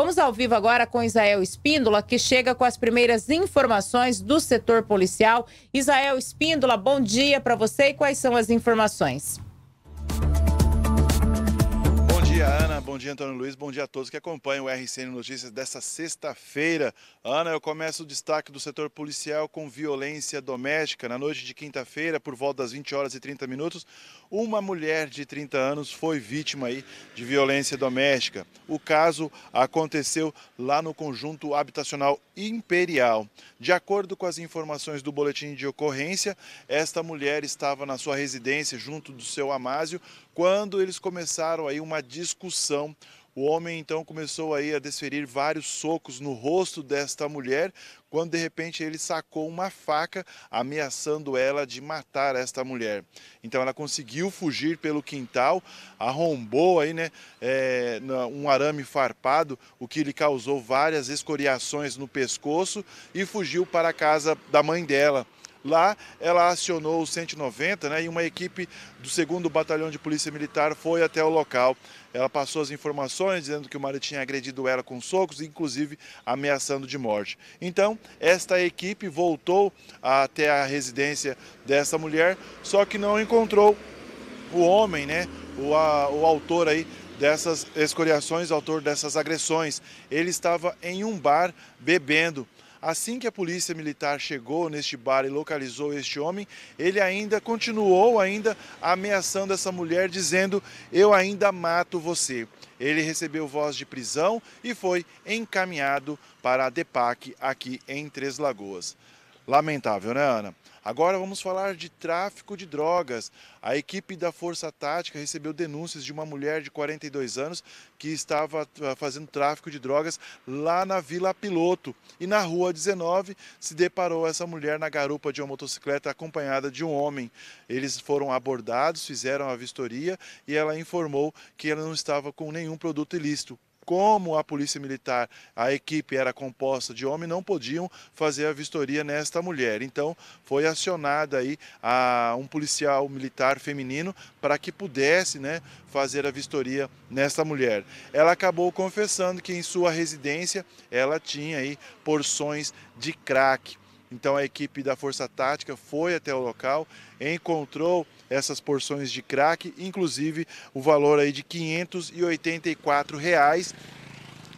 Vamos ao vivo agora com Isael Espíndola, que chega com as primeiras informações do setor policial. Isael Espíndola, bom dia para você e quais são as informações? bom dia Antônio Luiz, bom dia a todos que acompanham o RCN Notícias desta sexta-feira. Ana, eu começo o destaque do setor policial com violência doméstica. Na noite de quinta-feira, por volta das 20 horas e 30 minutos, uma mulher de 30 anos foi vítima aí de violência doméstica. O caso aconteceu lá no conjunto habitacional Imperial. De acordo com as informações do boletim de ocorrência, esta mulher estava na sua residência junto do seu Amásio quando eles começaram aí uma discussão o homem então começou aí a desferir vários socos no rosto desta mulher, quando de repente ele sacou uma faca, ameaçando ela de matar esta mulher. Então ela conseguiu fugir pelo quintal, arrombou aí, né, é, um arame farpado, o que lhe causou várias escoriações no pescoço e fugiu para a casa da mãe dela. Lá ela acionou o 190 né, e uma equipe do 2 Batalhão de Polícia Militar foi até o local. Ela passou as informações dizendo que o marido tinha agredido ela com socos, inclusive ameaçando de morte. Então, esta equipe voltou até a residência dessa mulher, só que não encontrou o homem, né, o, a, o autor aí dessas escoriações, autor dessas agressões. Ele estava em um bar bebendo. Assim que a polícia militar chegou neste bar e localizou este homem, ele ainda continuou ainda ameaçando essa mulher, dizendo: "Eu ainda mato você". Ele recebeu voz de prisão e foi encaminhado para a DEPAC aqui em Três Lagoas. Lamentável, né, Ana? Agora vamos falar de tráfico de drogas. A equipe da Força Tática recebeu denúncias de uma mulher de 42 anos que estava ah, fazendo tráfico de drogas lá na Vila Piloto. E na Rua 19 se deparou essa mulher na garupa de uma motocicleta acompanhada de um homem. Eles foram abordados, fizeram a vistoria e ela informou que ela não estava com nenhum produto ilícito como a Polícia Militar, a equipe era composta de homens não podiam fazer a vistoria nesta mulher. Então, foi acionada aí a um policial militar feminino para que pudesse né, fazer a vistoria nesta mulher. Ela acabou confessando que em sua residência ela tinha aí porções de crack. Então a equipe da Força Tática foi até o local, encontrou essas porções de crack, inclusive o valor aí de R$ 584. Reais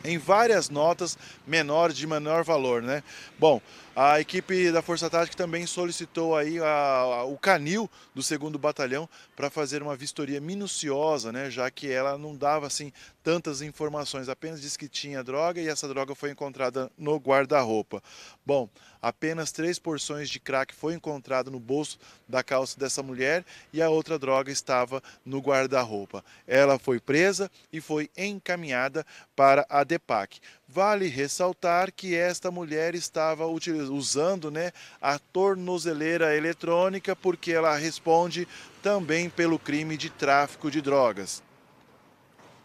em várias notas menores de menor valor, né? Bom, a equipe da Força Tática também solicitou aí a, a, o canil do segundo batalhão para fazer uma vistoria minuciosa, né, já que ela não dava assim tantas informações, apenas disse que tinha droga e essa droga foi encontrada no guarda-roupa. Bom, apenas três porções de crack foi encontrado no bolso da calça dessa mulher e a outra droga estava no guarda-roupa. Ela foi presa e foi encaminhada para a DEPAC. Vale ressaltar que esta mulher estava usando né, a tornozeleira eletrônica porque ela responde também pelo crime de tráfico de drogas.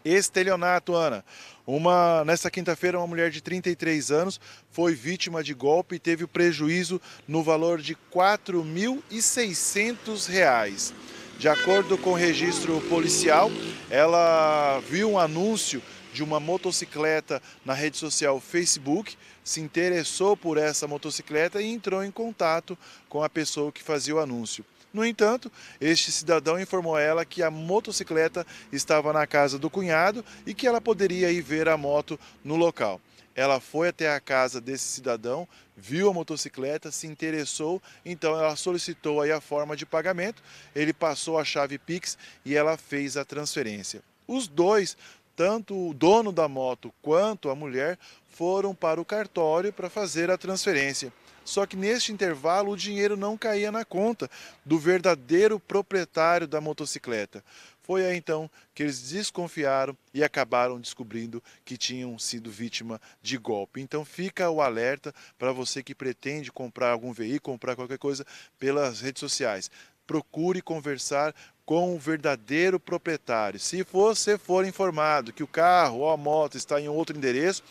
Estelionato, Ana. Uma, nesta quinta-feira, uma mulher de 33 anos foi vítima de golpe e teve o prejuízo no valor de R$ 4.600. De acordo com o registro policial, ela viu um anúncio de uma motocicleta na rede social Facebook, se interessou por essa motocicleta e entrou em contato com a pessoa que fazia o anúncio. No entanto, este cidadão informou a ela que a motocicleta estava na casa do cunhado e que ela poderia ir ver a moto no local. Ela foi até a casa desse cidadão, viu a motocicleta, se interessou, então ela solicitou aí a forma de pagamento, ele passou a chave Pix e ela fez a transferência. Os dois tanto o dono da moto quanto a mulher foram para o cartório para fazer a transferência. Só que neste intervalo o dinheiro não caía na conta do verdadeiro proprietário da motocicleta. Foi aí então que eles desconfiaram e acabaram descobrindo que tinham sido vítima de golpe. Então fica o alerta para você que pretende comprar algum veículo, comprar qualquer coisa pelas redes sociais procure conversar com o verdadeiro proprietário. Se você for informado que o carro ou a moto está em outro endereço,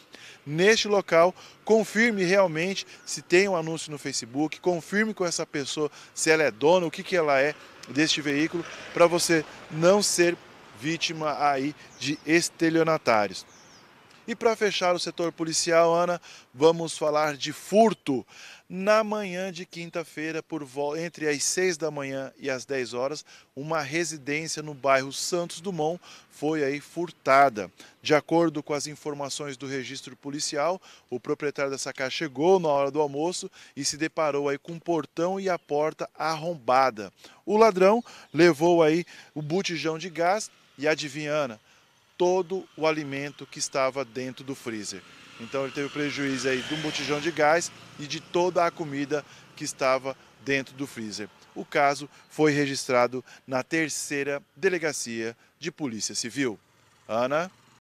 neste local, confirme realmente se tem um anúncio no Facebook, confirme com essa pessoa se ela é dona, o que, que ela é deste veículo, para você não ser vítima aí de estelionatários. E para fechar o setor policial, Ana, vamos falar de furto. Na manhã de quinta-feira, por entre as 6 da manhã e as 10 horas, uma residência no bairro Santos Dumont foi aí furtada. De acordo com as informações do registro policial, o proprietário dessa casa chegou na hora do almoço e se deparou aí com o portão e a porta arrombada. O ladrão levou aí o botijão de gás e adivinha, Ana, todo o alimento que estava dentro do freezer. Então ele teve prejuízo aí de um botijão de gás e de toda a comida que estava dentro do freezer. O caso foi registrado na terceira delegacia de Polícia Civil. Ana?